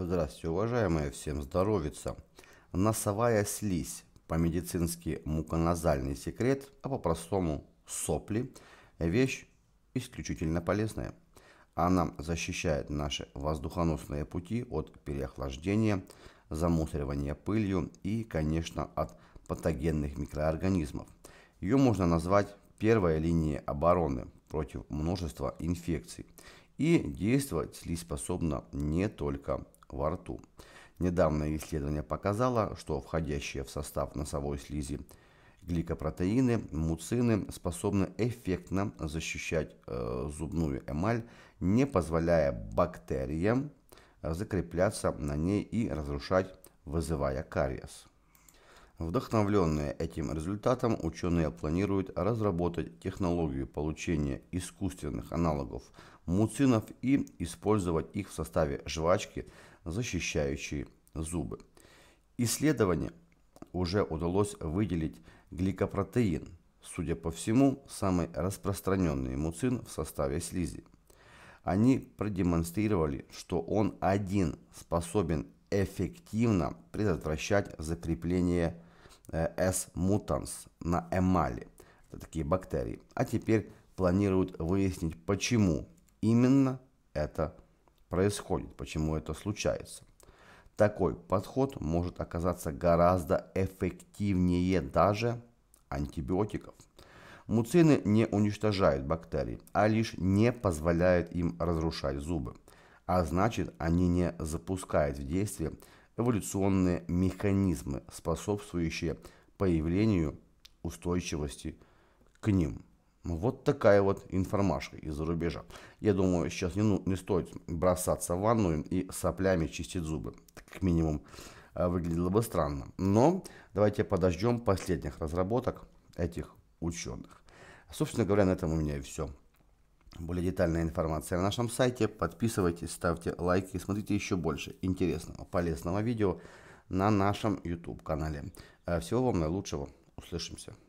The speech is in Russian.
Здравствуйте, уважаемые, всем здоровица. Носовая слизь, по-медицински муконазальный секрет, а по-простому сопли, вещь исключительно полезная. Она защищает наши воздухоносные пути от переохлаждения, замусоривания пылью и, конечно, от патогенных микроорганизмов. Ее можно назвать первой линией обороны против множества инфекций. И действовать слизь способна не только во рту. Недавнее исследование показало, что входящие в состав носовой слизи гликопротеины, муцины способны эффектно защищать э, зубную эмаль, не позволяя бактериям закрепляться на ней и разрушать, вызывая кариес. Вдохновленные этим результатом, ученые планируют разработать технологию получения искусственных аналогов муцинов и использовать их в составе жвачки защищающие зубы. Исследование уже удалось выделить гликопротеин, судя по всему, самый распространенный муцин в составе слизи. Они продемонстрировали, что он один способен эффективно предотвращать закрепление э, S-mutans на эмали, это такие бактерии. А теперь планируют выяснить, почему именно это происходит происходит, почему это случается. Такой подход может оказаться гораздо эффективнее даже антибиотиков. Муцины не уничтожают бактерии, а лишь не позволяют им разрушать зубы. А значит, они не запускают в действие эволюционные механизмы, способствующие появлению устойчивости к ним. Вот такая вот информашка из-за рубежа. Я думаю, сейчас не, ну, не стоит бросаться в ванную и соплями чистить зубы. Как минимум, э, выглядело бы странно. Но давайте подождем последних разработок этих ученых. Собственно говоря, на этом у меня и все. Более детальная информация на нашем сайте. Подписывайтесь, ставьте лайки и смотрите еще больше интересного, полезного видео на нашем YouTube-канале. Э, всего вам наилучшего. Услышимся.